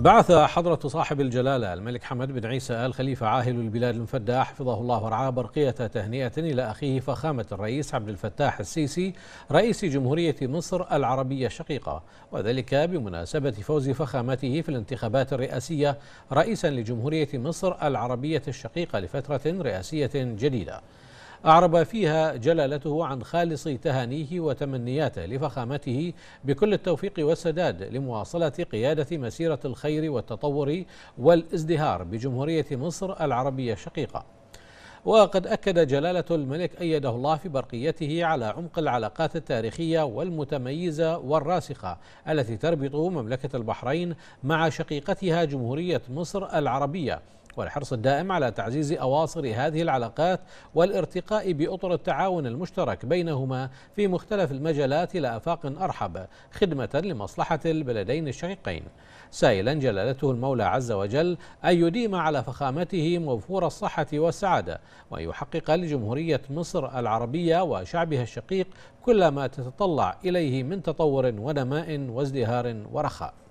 بعث حضرة صاحب الجلالة الملك حمد بن عيسى آل خليفة عاهل البلاد المفدى حفظه الله ورعاه برقية تهنئة إلى أخيه فخامة الرئيس عبد الفتاح السيسي رئيس جمهورية مصر العربية الشقيقة وذلك بمناسبة فوز فخامته في الانتخابات الرئاسية رئيسا لجمهورية مصر العربية الشقيقة لفترة رئاسية جديدة أعرب فيها جلالته عن خالص تهانيه وتمنياته لفخامته بكل التوفيق والسداد لمواصلة قيادة مسيرة الخير والتطور والازدهار بجمهورية مصر العربية الشقيقة وقد أكد جلالة الملك أيده الله في برقيته على عمق العلاقات التاريخية والمتميزة والراسخة التي تربط مملكة البحرين مع شقيقتها جمهورية مصر العربية والحرص الدائم على تعزيز أواصر هذه العلاقات والارتقاء بأطر التعاون المشترك بينهما في مختلف المجالات إلى آفاق أرحب خدمة لمصلحة البلدين الشقيقين سائلا جلالته المولى عز وجل أن يديم على فخامته موفور الصحة والسعادة وأن يحقق لجمهورية مصر العربية وشعبها الشقيق كل ما تتطلع إليه من تطور ونماء وازدهار ورخاء